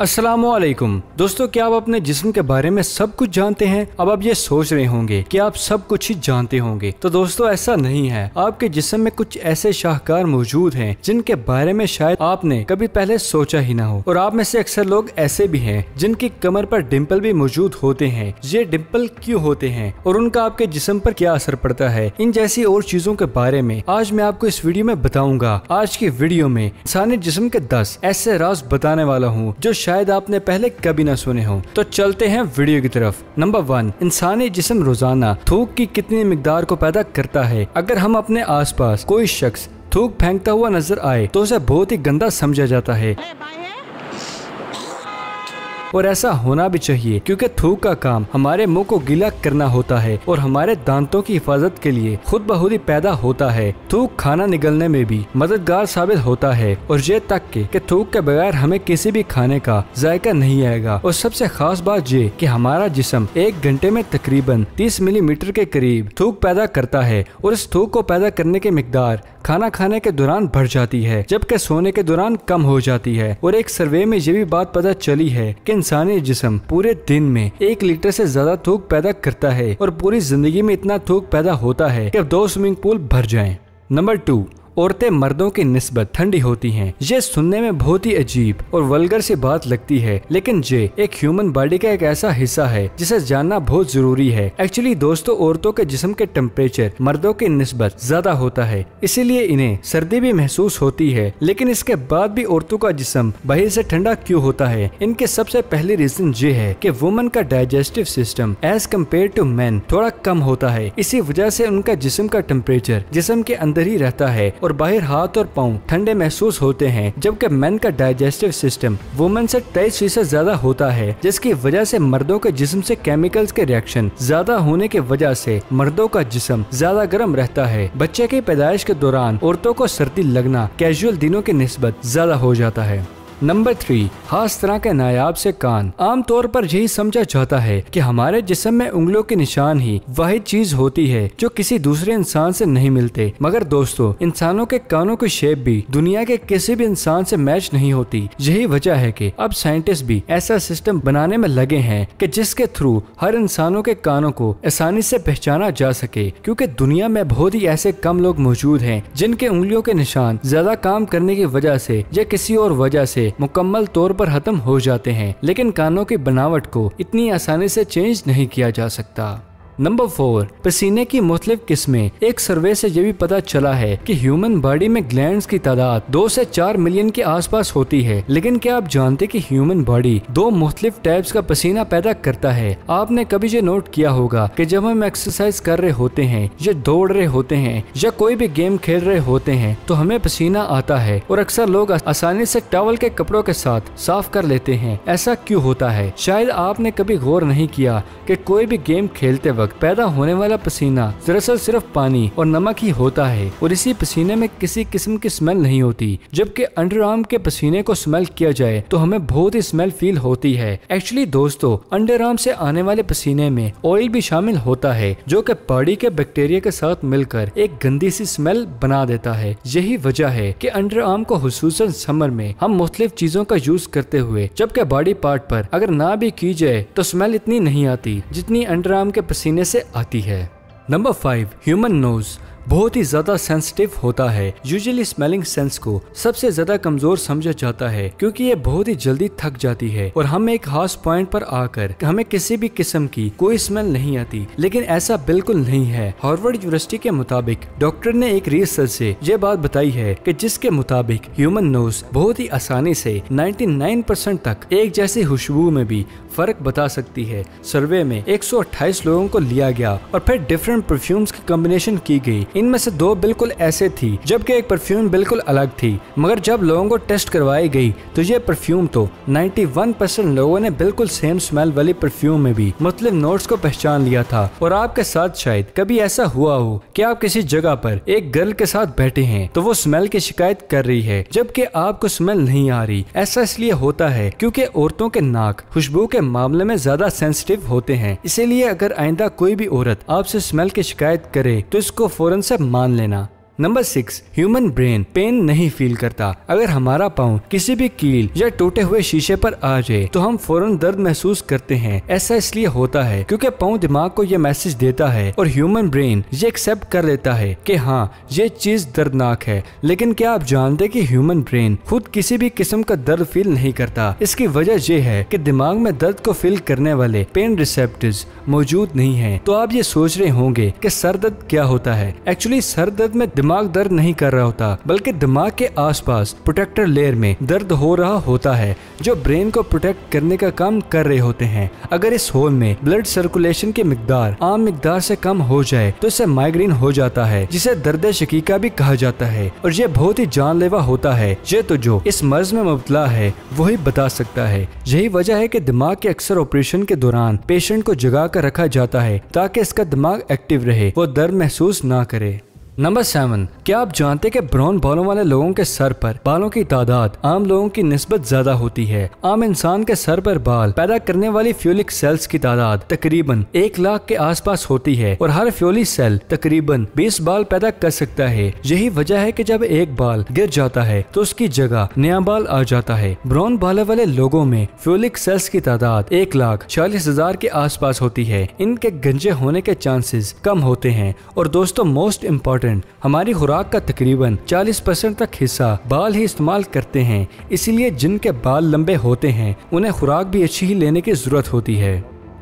असलम दोस्तों क्या आप अपने जिस्म के बारे में सब कुछ जानते हैं अब आप ये सोच रहे होंगे कि आप सब कुछ ही जानते होंगे तो दोस्तों ऐसा नहीं है आपके जिस्म में कुछ ऐसे शाहकार मौजूद हैं जिनके बारे में शायद आपने कभी पहले सोचा ही ना हो और आप में से अक्सर लोग ऐसे भी हैं जिनकी कमर पर डिम्पल भी मौजूद होते हैं ये डिम्पल क्यों होते हैं और उनका आपके जिसम पर क्या असर पड़ता है इन जैसी और चीजों के बारे में आज मैं आपको इस वीडियो में बताऊंगा आज की वीडियो में इंसानी जिसम के दस ऐसे राज बताने वाला हूँ जो शायद आपने पहले कभी ना सुने हो तो चलते हैं वीडियो की तरफ नंबर वन इंसानी जिसम रोजाना थूक की कितनी मकदार को पैदा करता है अगर हम अपने पास कोई शख्स थूक फेंकता हुआ नजर आए तो उसे बहुत ही गंदा समझा जाता है और ऐसा होना भी चाहिए क्योंकि थूक का काम हमारे मुंह को गीला करना होता है और हमारे दांतों की हिफाजत के लिए खुद बहुत ही पैदा होता है थूक खाना निगलने में भी मददगार साबित होता है और ये तक के, के थूक के बगैर हमें किसी भी खाने का जायका नहीं आएगा और सबसे खास बात ये कि हमारा जिसम एक घंटे में तकरीबन तीस मिलीमीटर के करीब थूक पैदा करता है और इस थूक को पैदा करने की मकदार खाना खाने के दौरान बढ़ जाती है जबकि सोने के दौरान कम हो जाती है और एक सर्वे में ये भी बात पता चली है कि इंसानी जिसम पूरे दिन में एक लीटर से ज्यादा थूक पैदा करता है और पूरी जिंदगी में इतना थूक पैदा होता है कि दो स्विमिंग पूल भर जाएं। नंबर टू औरतें मर्दों की नस्बत ठंडी होती हैं ये सुनने में बहुत ही अजीब और वलगर सी बात लगती है लेकिन ये एक ह्यूमन बॉडी का एक ऐसा हिस्सा है जिसे जानना बहुत जरूरी है एक्चुअली दोस्तों औरतों के जिसम के टेम्परेचर मर्दों की नस्बत ज्यादा होता है इसीलिए इन्हें सर्दी भी महसूस होती है लेकिन इसके बाद भी औरतों का जिसम बाहर से ठंडा क्यों होता है इनके सबसे पहली रीजन ये है कि वुमन का digestive system as compare to man थोड़ा कम होता है इसी वजह से उनका जिसम का टेम्परेचर जिसम के अंदर ही रहता है और बाहर हाथ और पाँव ठंडे महसूस होते हैं जबकि मेन का डाइजेस्टिव सिस्टम वुमेन से तेईस फीसद ज्यादा होता है जिसकी वजह से मर्दों के जिस्म से केमिकल्स के रिएक्शन ज्यादा होने की वजह से मर्दों का जिस्म ज्यादा गर्म रहता है बच्चे की पैदाइश के दौरान औरतों को सर्दी लगना कैजुअल दिनों की नस्बत ज्यादा हो जाता है नंबर थ्री खास तरह के नायाब से कान आमतौर पर यही समझा जाता है कि हमारे जिसम में उंगलों के निशान ही वही चीज होती है जो किसी दूसरे इंसान से नहीं मिलते मगर दोस्तों इंसानों के कानों की शेप भी दुनिया के किसी भी इंसान से मैच नहीं होती यही वजह है कि अब साइंटिस्ट भी ऐसा सिस्टम बनाने में लगे हैं कि जिसके थ्रू हर इंसानों के कानों को आसानी से पहचाना जा सके क्योंकि दुनिया में बहुत ही ऐसे कम लोग मौजूद हैं जिनके उंगलियों के निशान ज्यादा काम करने की वजह से या किसी और वजह से से मुकम्मल तौर पर खत्म हो जाते हैं लेकिन कानों की बनावट को इतनी आसानी से चेंज नहीं किया जा सकता नंबर फोर पसीने की मुख्तलिफ किस्में एक सर्वे से यह भी पता चला है कि ह्यूमन बॉडी में ग्लैंड्स की तादाद दो से चार मिलियन के आसपास होती है लेकिन क्या आप जानते कि ह्यूमन बॉडी दो मुख्तलिफ टाइप्स का पसीना पैदा करता है आपने कभी ये नोट किया होगा कि जब हम एक्सरसाइज कर रहे होते हैं या दौड़ रहे होते हैं या कोई भी गेम खेल रहे होते हैं तो हमें पसीना आता है और अक्सर लोग आसानी से टावल के कपड़ों के साथ साफ कर लेते हैं ऐसा क्यों होता है शायद आपने कभी गौर नहीं किया कि कोई भी गेम खेलते वक्त वक्त पैदा होने वाला पसीना दरअसल सिर्फ पानी और नमक ही होता है और इसी पसीने में किसी किस्म की स्मेल नहीं होती जबकि अंडर आर्म के पसीने को स्मेल किया जाए तो हमें बहुत ही स्मेल फील होती है एक्चुअली दोस्तों अंडर आर्म से आने वाले पसीने में ऑयल भी शामिल होता है जो की बॉडी के बैक्टीरिया के साथ मिलकर एक गंदी सी स्मेल बना देता है यही वजह है की अंडर आर्म को खूस समर में हम मुख्तलिफ चीजों का यूज करते हुए जबकि बॉडी पार्ट पर अगर ना भी की जाए तो स्मेल इतनी नहीं आती जितनी अंडर आर्म के पसीने पसीने से आती है नंबर फाइव ह्यूमन नोज बहुत ही ज्यादा सेंसिटिव होता है यूजुअली स्मेलिंग सेंस को सबसे ज्यादा कमजोर समझा जाता है क्योंकि ये बहुत ही जल्दी थक जाती है और हम एक खास पॉइंट पर आकर हमें किसी भी किस्म की कोई स्मेल नहीं आती लेकिन ऐसा बिल्कुल नहीं है हार्वर्ड यूनिवर्सिटी के मुताबिक डॉक्टर ने एक रिसर्च ऐसी ये बात बताई है की जिसके मुताबिक ह्यूमन नोज बहुत ही आसानी ऐसी नाइन्टी तक एक जैसी खुशबू में भी फर्क बता सकती है सर्वे में 128 लोगों को लिया गया और फिर डिफरेंट परफ्यूम्स की कम्बिनेशन की गई इनमें से दो बिल्कुल ऐसे थी जबकि एक परफ्यूम बिल्कुल अलग थी मगर जब लोगों को टेस्ट करवाई गई तो ये परफ्यूम तो 91 परसेंट लोगों ने बिल्कुल सेम स्मेल वाली परफ्यूम में भी मतलब नोट्स को पहचान लिया था और आपके साथ शायद कभी ऐसा हुआ हो कि आप किसी जगह पर एक गर्ल के साथ बैठे हैं तो वो स्मेल की शिकायत कर रही है जबकि आपको स्मेल नहीं आ रही ऐसा इसलिए होता है क्योंकि औरतों के नाक खुशबू के मामले में ज्यादा सेंसिटिव होते हैं इसीलिए अगर आइंदा कोई भी औरत आपसे स्मेल की शिकायत करे तो इसको फौरन से मान लेना number six human brain pain नहीं फील करता अगर हमारा पाँव किसी भी कील या टूटे हुए शीशे पर आ जाए तो हम फौरन दर्द महसूस करते हैं ऐसा इसलिए होता है क्योंकि पाँव दिमाग को यह मैसेज देता है और ह्यूमन ब्रेन ये एक्सेप्ट कर लेता है कि हाँ ये चीज दर्दनाक है लेकिन क्या आप जानते की ह्यूमन ब्रेन खुद किसी भी किस्म का दर्द फील नहीं करता इसकी वजह यह है की दिमाग में दर्द को फील करने वाले पेन रिसेप्ट मौजूद नहीं है तो आप ये सोच रहे होंगे की सर दर्द क्या होता है एक्चुअली सर दर्द में दिमाग दर्द नहीं कर रहा होता बल्कि दिमाग के आसपास प्रोटेक्टर लेयर में दर्द हो रहा होता है जो ब्रेन को प्रोटेक्ट करने का काम कर रहे होते हैं अगर इस होल में ब्लड सर्कुलेशन की मकदार आम मकदार से कम हो जाए तो इसे माइग्रेन हो जाता है जिसे दर्द शकीका भी कहा जाता है और यह बहुत ही जानलेवा होता है ये तो जो इस मर्ज में मुबतला है वही बता सकता है यही वजह है की दिमाग के अक्सर ऑपरेशन के दौरान पेशेंट को जगा कर रखा जाता है ताकि इसका दिमाग एक्टिव रहे वो दर्द महसूस ना करे नंबर सेवन क्या आप जानते कि ब्राउन बालों वाले लोगों के सर पर बालों की तादाद आम लोगों की नस्बत ज्यादा होती है आम इंसान के सर पर बाल पैदा करने वाली फ्यूलिक सेल्स की तादाद तकरीबन एक लाख के आसपास होती है और हर फ्यूलिक सेल तकरीबन 20 बाल पैदा कर सकता है यही वजह है कि जब एक बाल गिर जाता है तो उसकी जगह नया बाल आ जाता है ब्राउन बालों वाले लोगों में फ्यूलिक सेल्स की तादाद एक लाख चालीस हजार के पास होती है इनके गंजे होने के चांसेस कम होते हैं और दोस्तों मोस्ट इम्पोर्टेंट इम्पोर्टेंट हमारी खुराक का तकरीबन 40 परसेंट तक हिस्सा बाल ही इस्तेमाल करते हैं इसीलिए जिनके बाल लंबे होते हैं उन्हें खुराक भी अच्छी ही लेने की जरूरत होती है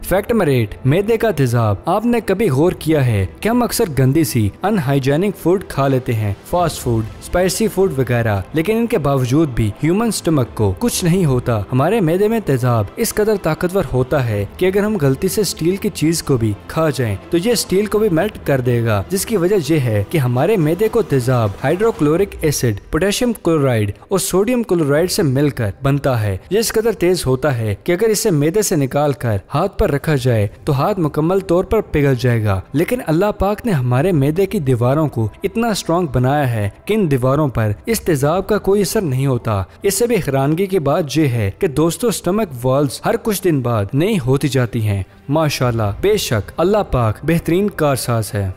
फैक्ट नंबर एट मैदे का तेजाब आपने कभी गौर किया है कि हम अक्सर गंदी सी अनहाइजेनिक फूड खा लेते हैं फास्ट फूड स्पाइसी फूड वगैरह लेकिन इनके बावजूद भी ह्यूमन स्टमक को कुछ नहीं होता हमारे मैदे में तेजाब इस कदर ताकतवर होता है कि अगर हम गलती से स्टील की चीज को भी खा जाएं तो ये स्टील को भी मेल्ट कर देगा जिसकी वजह यह है कि हमारे मैदे को तेजाब हाइड्रोक्लोरिक एसिड पोटेशियम क्लोराइड और सोडियम क्लोराइड से मिलकर बनता है ये इस कदर तेज होता है कि अगर इसे मैदे से निकाल कर हाथ पर रखा जाए तो हाथ मुकम्मल तौर पर पिघल जाएगा लेकिन अल्लाह पाक ने हमारे मैदे की दीवारों को इतना स्ट्रॉन्ग बनाया है कि इन दीवारों पर इस तेजाब का कोई असर नहीं होता इससे भी हैरानगी की बात यह है कि दोस्तों स्टमक वॉल्स हर कुछ दिन बाद नई होती जाती हैं माशाल्लाह बेशक अल्लाह पाक बेहतरीन कारसाज है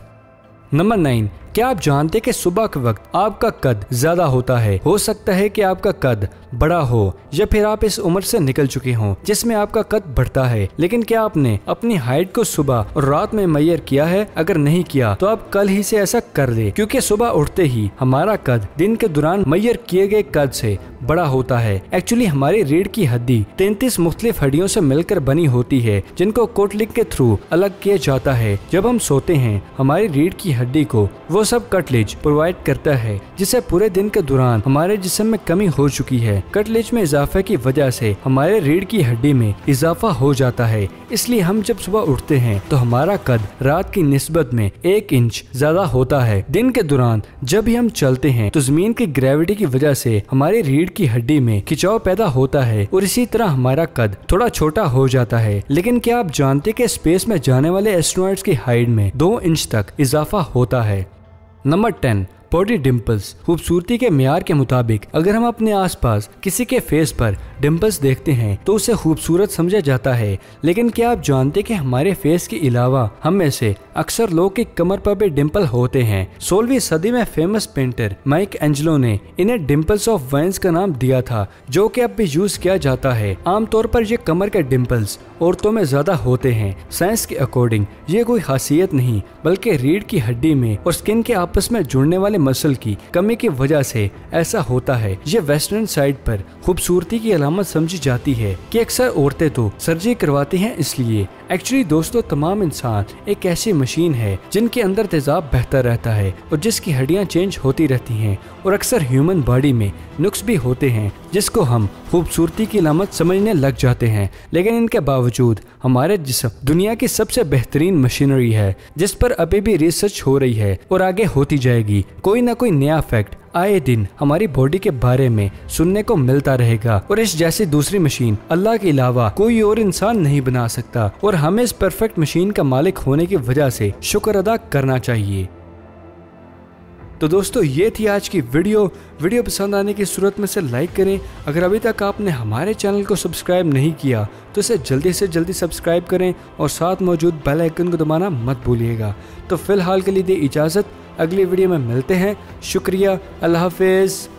नंबर नाइन क्या आप जानते कि सुबह के वक्त आपका कद ज्यादा होता है हो सकता है कि आपका कद बड़ा हो या फिर आप इस उम्र से निकल चुके हों जिसमें आपका कद बढ़ता है लेकिन क्या आपने अपनी हाइट को सुबह और रात में मैयर किया है अगर नहीं किया तो आप कल ही से ऐसा कर ले क्योंकि सुबह उठते ही हमारा कद दिन के दौरान मैयर किए गए कद से बड़ा होता है एक्चुअली हमारी रीढ़ की हड्डी तैतीस मुख्तलिफ हड्डियों से मिलकर बनी होती है जिनको कोटलिक के थ्रू अलग किया जाता है जब हम सोते हैं हमारी रीढ़ की हड्डी को वो सब कटलेज प्रोवाइड करता है जिससे पूरे दिन के दौरान हमारे जिसम में कमी हो चुकी है कटलेज में इजाफे की वजह से हमारे रीढ़ की हड्डी में इजाफा हो जाता है इसलिए हम जब सुबह उठते हैं तो हमारा कद रात की नस्बत में एक इंच ज्यादा होता है दिन के दौरान जब भी हम चलते हैं तो जमीन की ग्रेविटी की वजह से हमारी रीढ़ की हड्डी में खिंचाव पैदा होता है और इसी तरह हमारा कद थोड़ा छोटा हो जाता है लेकिन क्या आप जानते कि स्पेस में जाने वाले एस्ट्रोनॉट्स की हाइट में दो इंच तक इजाफा होता है नंबर टेन बॉडी डिम्पल्स खूबसूरती के मैार के मुताबिक अगर हम अपने आसपास किसी के फेस पर डिम्पल्स देखते हैं तो उसे खूबसूरत समझा जाता है लेकिन क्या आप जानते कि हमारे फेस के अलावा हम में से अक्सर लोग की कमर पर भी डिम्पल होते हैं सोलहवीं सदी में फेमस पेंटर माइक एंजलो ने इन्हें डिम्पल्स ऑफ वाइन्स का नाम दिया था जो कि अब भी यूज किया जाता है आमतौर पर यह कमर के डिम्पल्स औरतों में ज्यादा होते हैं साइंस के अकॉर्डिंग ये कोई खासियत नहीं बल्कि रीढ़ की हड्डी में और स्किन के आपस में जुड़ने वाले मसल की कमी की वजह से ऐसा होता है ये वेस्टर्न साइड पर खूबसूरती की अलामत समझी जाती है कि अक्सर औरतें तो सर्जरी करवाती हैं इसलिए एक्चुअली दोस्तों तमाम इंसान एक ऐसी मशीन है जिनके अंदर तेजाब बेहतर रहता है और जिसकी हड्डियाँ चेंज होती रहती हैं और अक्सर ह्यूमन बॉडी में नुक्स भी होते हैं जिसको हम खूबसूरती की लामत समझने लग जाते हैं लेकिन इनके बावजूद हमारे जिसम दुनिया की सबसे बेहतरीन मशीनरी है जिस पर अभी भी रिसर्च हो रही है और आगे होती जाएगी कोई ना कोई नया फैक्ट आए दिन हमारी बॉडी के बारे में सुनने को मिलता रहेगा और इस जैसी दूसरी मशीन अल्लाह के अलावा कोई और इंसान नहीं बना सकता और हमें इस परफेक्ट मशीन का मालिक होने की वजह से शुक्र अदा करना चाहिए तो दोस्तों ये थी आज की वीडियो वीडियो पसंद आने की सूरत में से लाइक करें अगर अभी तक आपने हमारे चैनल को सब्सक्राइब नहीं किया तो इसे जल्दी से जल्दी सब्सक्राइब करें और साथ मौजूद बेल आइकन को दबाना मत भूलिएगा तो फिलहाल के लिए दे इजाज़त अगली वीडियो में मिलते हैं शुक्रिया अल्लाह हाफिज़